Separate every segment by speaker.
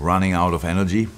Speaker 1: running out of energy.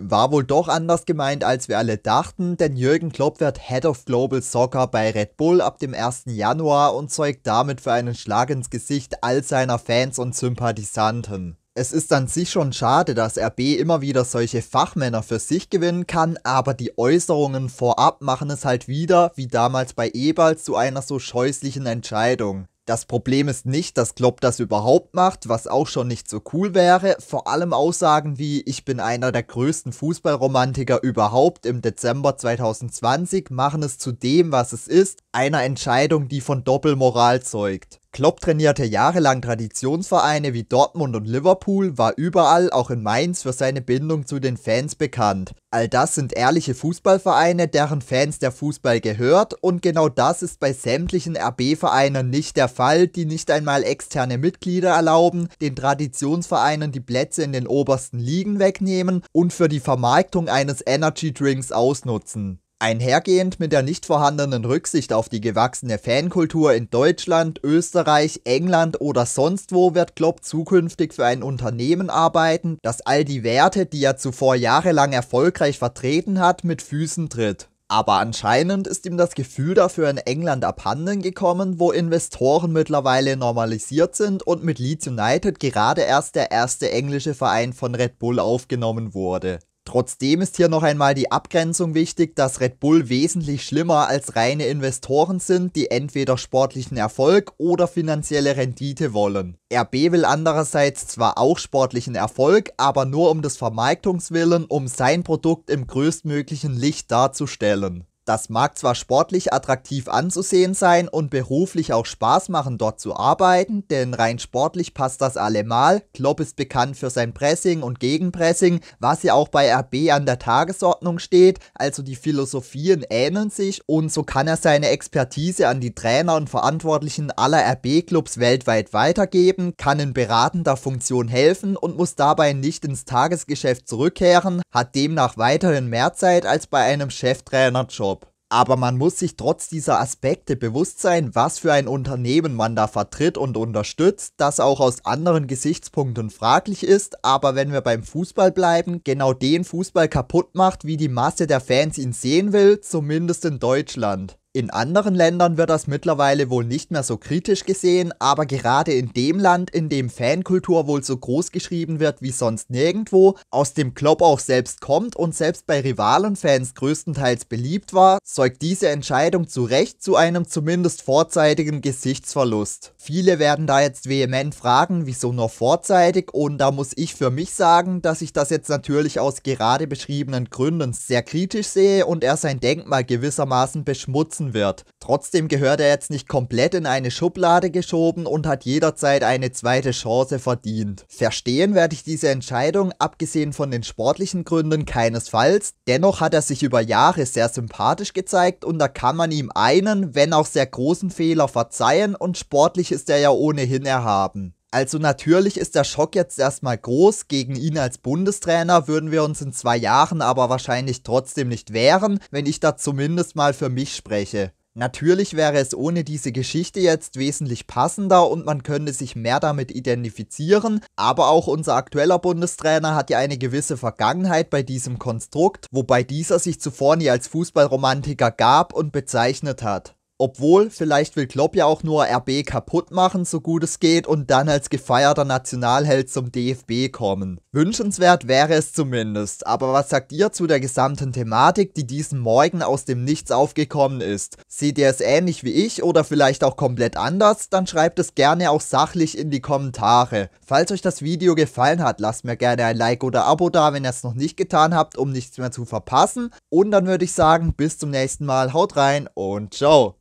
Speaker 1: War wohl doch anders gemeint, als wir alle dachten, denn Jürgen Klopp wird Head of Global Soccer bei Red Bull ab dem 1. Januar und zeugt damit für einen Schlag ins Gesicht all seiner Fans und Sympathisanten. Es ist an sich schon schade, dass RB immer wieder solche Fachmänner für sich gewinnen kann, aber die Äußerungen vorab machen es halt wieder, wie damals bei Eberl, zu einer so scheußlichen Entscheidung. Das Problem ist nicht, dass Klopp das überhaupt macht, was auch schon nicht so cool wäre. Vor allem Aussagen wie ich bin einer der größten Fußballromantiker überhaupt im Dezember 2020 machen es zu dem, was es ist, einer Entscheidung, die von Doppelmoral zeugt. Klopp trainierte jahrelang Traditionsvereine wie Dortmund und Liverpool, war überall, auch in Mainz, für seine Bindung zu den Fans bekannt. All das sind ehrliche Fußballvereine, deren Fans der Fußball gehört und genau das ist bei sämtlichen RB-Vereinen nicht der Fall, die nicht einmal externe Mitglieder erlauben, den Traditionsvereinen die Plätze in den obersten Ligen wegnehmen und für die Vermarktung eines Energy Drinks ausnutzen. Einhergehend mit der nicht vorhandenen Rücksicht auf die gewachsene Fankultur in Deutschland, Österreich, England oder sonst wo wird Klopp zukünftig für ein Unternehmen arbeiten, das all die Werte, die er zuvor jahrelang erfolgreich vertreten hat, mit Füßen tritt. Aber anscheinend ist ihm das Gefühl dafür in England abhanden gekommen, wo Investoren mittlerweile normalisiert sind und mit Leeds United gerade erst der erste englische Verein von Red Bull aufgenommen wurde. Trotzdem ist hier noch einmal die Abgrenzung wichtig, dass Red Bull wesentlich schlimmer als reine Investoren sind, die entweder sportlichen Erfolg oder finanzielle Rendite wollen. RB will andererseits zwar auch sportlichen Erfolg, aber nur um des Vermarktungswillen, um sein Produkt im größtmöglichen Licht darzustellen. Das mag zwar sportlich attraktiv anzusehen sein und beruflich auch Spaß machen, dort zu arbeiten, denn rein sportlich passt das allemal. Klopp ist bekannt für sein Pressing und Gegenpressing, was ja auch bei RB an der Tagesordnung steht, also die Philosophien ähneln sich und so kann er seine Expertise an die Trainer und Verantwortlichen aller RB-Clubs weltweit weitergeben, kann in beratender Funktion helfen und muss dabei nicht ins Tagesgeschäft zurückkehren, hat demnach weiterhin mehr Zeit als bei einem Cheftrainer-Job. Aber man muss sich trotz dieser Aspekte bewusst sein, was für ein Unternehmen man da vertritt und unterstützt, das auch aus anderen Gesichtspunkten fraglich ist, aber wenn wir beim Fußball bleiben, genau den Fußball kaputt macht, wie die Masse der Fans ihn sehen will, zumindest in Deutschland. In anderen Ländern wird das mittlerweile wohl nicht mehr so kritisch gesehen, aber gerade in dem Land, in dem Fankultur wohl so groß geschrieben wird wie sonst nirgendwo, aus dem Klopp auch selbst kommt und selbst bei Rivalenfans größtenteils beliebt war, zeugt diese Entscheidung zu Recht zu einem zumindest vorzeitigen Gesichtsverlust. Viele werden da jetzt vehement fragen, wieso nur vorzeitig und da muss ich für mich sagen, dass ich das jetzt natürlich aus gerade beschriebenen Gründen sehr kritisch sehe und er sein Denkmal gewissermaßen beschmutzt nutzen wird. Trotzdem gehört er jetzt nicht komplett in eine Schublade geschoben und hat jederzeit eine zweite Chance verdient. Verstehen werde ich diese Entscheidung, abgesehen von den sportlichen Gründen, keinesfalls. Dennoch hat er sich über Jahre sehr sympathisch gezeigt und da kann man ihm einen, wenn auch sehr großen Fehler verzeihen und sportlich ist er ja ohnehin erhaben. Also natürlich ist der Schock jetzt erstmal groß. Gegen ihn als Bundestrainer würden wir uns in zwei Jahren aber wahrscheinlich trotzdem nicht wehren, wenn ich da zumindest mal für mich spreche. Natürlich wäre es ohne diese Geschichte jetzt wesentlich passender und man könnte sich mehr damit identifizieren, aber auch unser aktueller Bundestrainer hat ja eine gewisse Vergangenheit bei diesem Konstrukt, wobei dieser sich zuvor nie als Fußballromantiker gab und bezeichnet hat obwohl vielleicht will Klopp ja auch nur RB kaputt machen, so gut es geht, und dann als gefeierter Nationalheld zum DFB kommen. Wünschenswert wäre es zumindest, aber was sagt ihr zu der gesamten Thematik, die diesen Morgen aus dem Nichts aufgekommen ist? Seht ihr es ähnlich wie ich oder vielleicht auch komplett anders? Dann schreibt es gerne auch sachlich in die Kommentare. Falls euch das Video gefallen hat, lasst mir gerne ein Like oder Abo da, wenn ihr es noch nicht getan habt, um nichts mehr zu verpassen. Und dann würde ich sagen, bis zum nächsten Mal, haut rein und ciao!